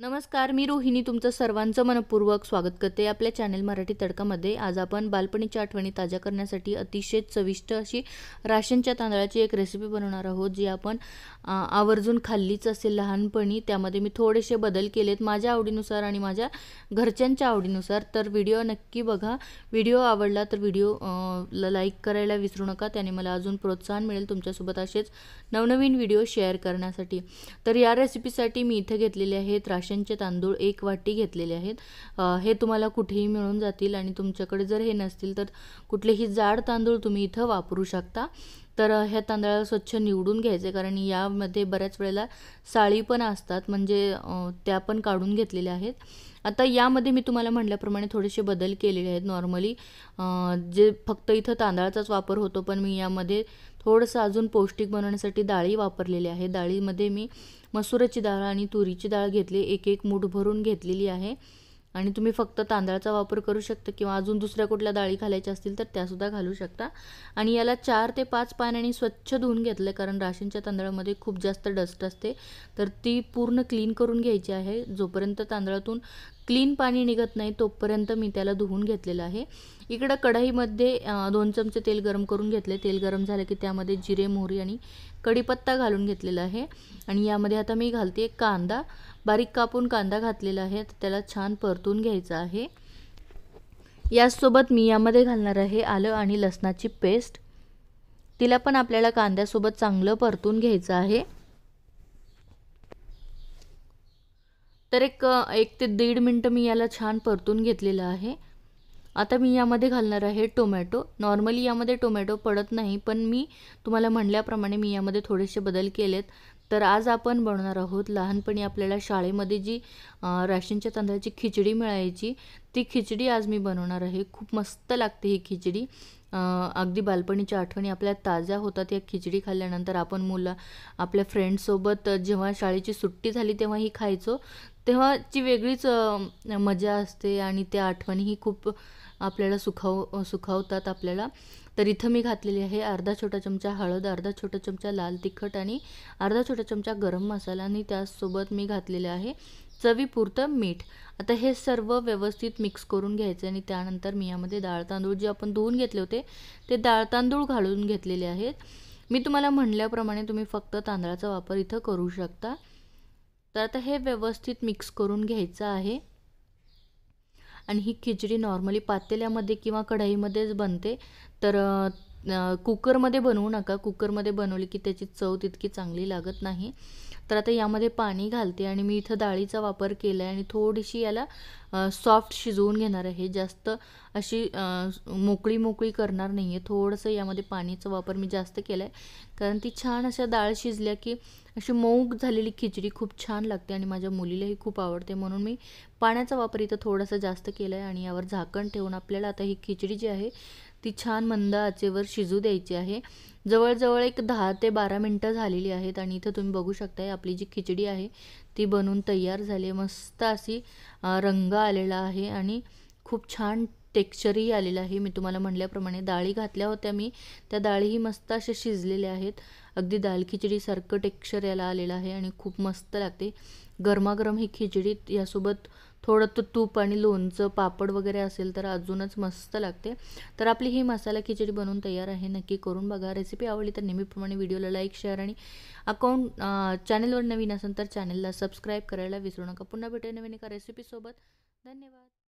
नमस्कार मी रोहिणी तुमचं सर्वांचं मनपूर्वक स्वागत करते आपल्या चॅनेल मराठी तडकामध्ये आज आपण बालपणीच्या आठवणी ताज्या करण्यासाठी अतिशय चविष्ट अशी राशनच्या तांदळाची एक रेसिपी बनवणार आहोत जी आपण आवर्जून खाल्लीच असेल लहानपणी त्यामध्ये मी थोडेसे बदल केलेत माझ्या आवडीनुसार आणि माझ्या घरच्यांच्या आवडीनुसार तर व्हिडिओ नक्की बघा व्हिडिओ आवडला तर व्हिडिओला लाईक करायला विसरू नका त्याने मला अजून प्रोत्साहन मिळेल तुमच्यासोबत असेच नवनवीन व्हिडिओ शेअर करण्यासाठी तर या रेसिपीसाठी मी इथं घेतलेले आहेत राशनचे तांदूळ एक वाटी घेतलेले आहेत हे तुम्हाला कुठेही मिळून जातील आणि तुमच्याकडे जर हे नसतील तर कुठलेही जाड तांदूळ तुम्ही इथं वापरू शकता तर ह्या तांदळाला स्वच्छ निवडून घ्यायचे कारण यामध्ये बऱ्याच वेळेला साळी पण असतात म्हणजे त्या पण काढून घेतलेल्या आहेत आता यामध्ये मी तुम्हाला म्हटल्याप्रमाणे थोडेसे बदल केलेले आहेत नॉर्मली जे फक्त इथं तांदळाचाच वापर होतो पण मी यामध्ये थोडंसं अजून पौष्टिक बनवण्यासाठी डाळी वापरलेली आहे डाळीमध्ये मी मसुराची डाळ आणि तुरीची डाळ घेतली एक एक मूठ भरून घेतलेली आहे आणि तुम्ही फक्त तांदळाचा वापर करू शकता किंवा अजून दुसऱ्या कुठल्या डाळी घालायच्या असतील तर त्यासुद्धा घालू शकता आणि याला चार ते पाच पाण्याने स्वच्छ धुवून घेतलं कारण राशींच्या तांदळामध्ये खूप जास्त डस्ट असते तर ती पूर्ण क्लीन करून घ्यायची आहे जोपर्यंत तांदळातून क्लीन पाणी निघत नाही तोपर्यंत मी त्याला धुवून घेतलेलं आहे इकडं कढईमध्ये दोन चमचे तेल गरम करून घेतले तेल गरम झालं की त्यामध्ये जिरे मोहरी आणि कढीपत्ता घालून घेतलेला आहे आणि यामध्ये आता मी घालते कांदा बारीक कापून कांदा घातलेला आहे तर त्याला छान परतून घ्यायचा आहे याचसोबत मी यामध्ये घालणार आहे आलं आणि लसणाची पेस्ट तिला पण आपल्याला कांद्यासोबत चांगलं परतून घ्यायचं आहे तर एक एक ते दीड मिनटं मी याला छान परतून घेतलेलं आहे आता मी यामध्ये घालणार आहे टोमॅटो नॉर्मली यामध्ये टोमॅटो पडत नाही पण मी तुम्हाला म्हणल्याप्रमाणे मी यामध्ये थोडेसे बदल केलेत तर आज आपण बनवणार आहोत लहानपणी आपल्याला शाळेमध्ये जी राशनच्या तांदळाची खिचडी मिळायची ती खिचडी आज मी बनवणार आहे खूप मस्त लागते ही खिचडी अगदी बालपणीच्या आठवणी आपल्या ताज्या होतात या खिचडी खाल्ल्यानंतर आपण मुलं आपल्या फ्रेंडसोबत जेव्हा शाळेची सुट्टी झाली तेव्हा ही खायचो तेव्हाची वेगळीच मजा असते आणि त्या आठवणीही खूप आपल्याला सुखाव सुखावतात आपल्याला तर इथं मी घातलेली आहे अर्धा छोटा चमचा हळद अर्धा छोटा चमचा लाल तिखट आणि अर्धा छोटा चमचा गरम मसाला आणि त्यासोबत मी घातलेले आहे चवीपुरतं मीठ आता हे सर्व व्यवस्थित मिक्स करून घ्यायचं आणि त्यानंतर मी यामध्ये डाळ तांदूळ जे आपण धुवून घेतले होते ते डाळ तांदूळ घालून घेतलेले आहेत मी तुम्हाला म्हणल्याप्रमाणे तुम्ही फक्त तांदळाचा वापर इथं करू शकता तर आता हे व्यवस्थित मिक्स करून घ्यायचं आहे आणि ही खिचडी नॉर्मली पातेल्यामध्ये किंवा कढईमध्येच बनते तर कुकरमध्ये बनवू नका कुकरमध्ये बनवली की त्याची चव तितकी चांगली लागत नाही तर आता यामध्ये पाणी घालते आणि मी इथं डाळीचा वापर केला आहे आणि थोडीशी याला सॉफ्ट शिजवून घेणार आहे जास्त अशी मोकळी मोकळी करणार नाही आहे थोडंसं यामध्ये पाणीचा वापर मी जास्त केला आहे कारण ती छान अशा डाळ शिजल्या की अशी मऊक झालेली खिचडी खूप छान लागते आणि माझ्या मुलीलाही खूप आवडते म्हणून मी पाण्याचा वापर इथं थोडासा जास्त केला आहे आणि यावर झाकण ठेवून आपल्याला आता ही खिचडी जी आहे ती छान मंद आचेवर शिजू द्यायची आहे जवळजवळ एक दहा ते बारा मिनटं झालेली आहेत आणि इथं तुम्ही बघू शकताय आपली जी खिचडी आहे ती बनून तयार झाली मस्त अशी रंग आलेला आहे आणि खूप छान टेक्स्चरही आलेलं आहे मी तुम्हाला म्हटल्याप्रमाणे डाळी घातल्या होत्या मी त्या डाळीही मस्त अशा शिजलेल्या आहेत अगदी दाल खिचडीसारखं टेक्स्चर याला आलेलं आहे आणि खूप मस्त लागते गरमागरम ही खिचडी यासोबत थोडं तर तूप आणि लोणचं पापड वगैरे असेल तर अजूनच मस्त लागते तर आपली ही मसाला खिचडी बनवून तयार आहे नक्की करून बघा रेसिपी आवडली तर नेहमीप्रमाणे व्हिडिओला लाईक शेअर आणि अकाउंट चॅनलवर नवीन असेल तर चॅनलला सबस्क्राईब करायला विसरू नका पुन्हा भेटूया नवीन एका रेसिपीसोबत धन्यवाद